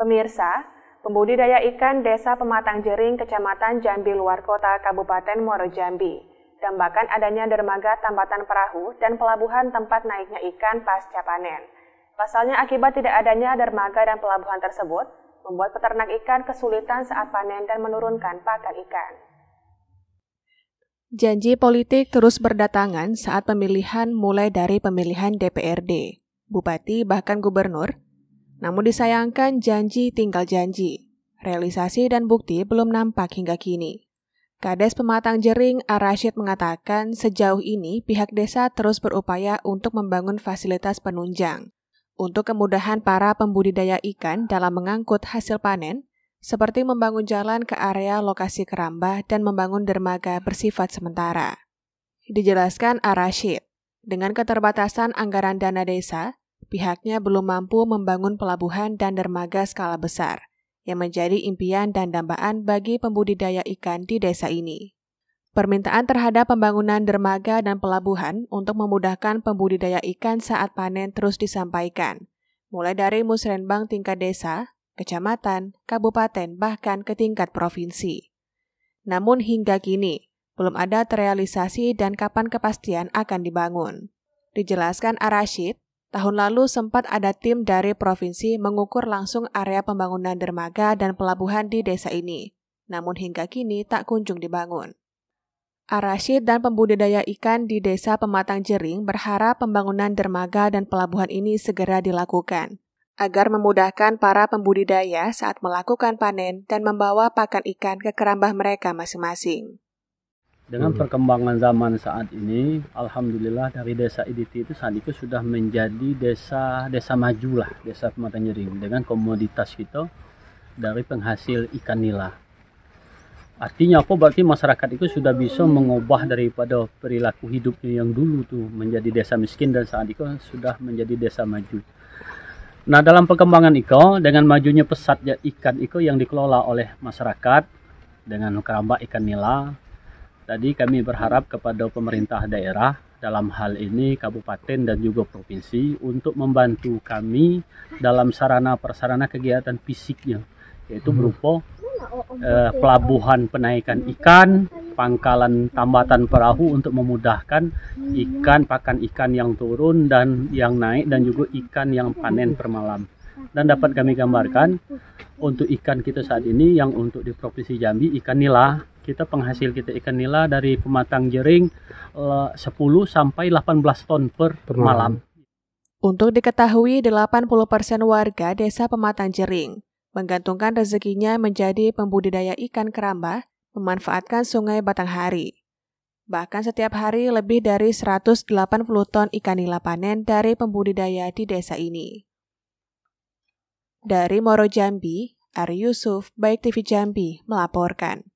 Pemirsa, pembudidaya ikan Desa Pematang Jering, Kecamatan Jambi Luar Kota, Kabupaten Muaro Jambi. Dambakan adanya dermaga tambatan perahu dan pelabuhan tempat naiknya ikan pasca panen. Pasalnya akibat tidak adanya dermaga dan pelabuhan tersebut, membuat peternak ikan kesulitan saat panen dan menurunkan pakan ikan. Janji politik terus berdatangan saat pemilihan mulai dari pemilihan DPRD, bupati bahkan gubernur namun disayangkan janji tinggal janji. Realisasi dan bukti belum nampak hingga kini. Kades Pematang Jering Arashid mengatakan sejauh ini pihak desa terus berupaya untuk membangun fasilitas penunjang untuk kemudahan para pembudidaya ikan dalam mengangkut hasil panen, seperti membangun jalan ke area lokasi keramba dan membangun dermaga bersifat sementara. Dijelaskan Arashid, dengan keterbatasan anggaran dana desa, pihaknya belum mampu membangun pelabuhan dan dermaga skala besar, yang menjadi impian dan dambaan bagi pembudidaya ikan di desa ini. Permintaan terhadap pembangunan dermaga dan pelabuhan untuk memudahkan pembudidaya ikan saat panen terus disampaikan, mulai dari musrenbang tingkat desa, kecamatan, kabupaten, bahkan ke tingkat provinsi. Namun hingga kini, belum ada terrealisasi dan kapan kepastian akan dibangun. Dijelaskan Arashid, Tahun lalu sempat ada tim dari provinsi mengukur langsung area pembangunan dermaga dan pelabuhan di desa ini, namun hingga kini tak kunjung dibangun. Arashid dan pembudidaya ikan di desa Pematang Jering berharap pembangunan dermaga dan pelabuhan ini segera dilakukan, agar memudahkan para pembudidaya saat melakukan panen dan membawa pakan ikan ke kerambah mereka masing-masing. Dengan hmm. perkembangan zaman saat ini, alhamdulillah dari desa Iditi itu saat itu sudah menjadi desa desa maju lah, desa pematang jering dengan komoditas kita dari penghasil ikan nila. Artinya apa? Berarti masyarakat itu sudah bisa mengubah daripada perilaku hidupnya yang dulu tuh menjadi desa miskin dan saat itu sudah menjadi desa maju. Nah, dalam perkembangan Iko, dengan majunya pesat ikan Iko yang dikelola oleh masyarakat dengan keramba ikan nila, Tadi kami berharap kepada pemerintah daerah dalam hal ini kabupaten dan juga provinsi untuk membantu kami dalam sarana persarana kegiatan fisiknya yaitu hmm. berupa hmm. eh, pelabuhan penaikan hmm. ikan, pangkalan tambatan perahu untuk memudahkan ikan pakan ikan yang turun dan yang naik dan juga ikan yang panen per malam. Dan dapat kami gambarkan untuk ikan kita saat ini yang untuk di Provinsi Jambi ikan nila kita penghasil kita ikan nila dari pematang jering 10 eh, sampai 18 ton per, malam. Untuk diketahui 80% persen warga desa pematang jering menggantungkan rezekinya menjadi pembudidaya ikan keramba memanfaatkan sungai Batanghari. Bahkan setiap hari lebih dari 180 ton ikan nila panen dari pembudidaya di desa ini. Dari Moro Jambi, Ari Yusuf, Baik TV Jambi, melaporkan.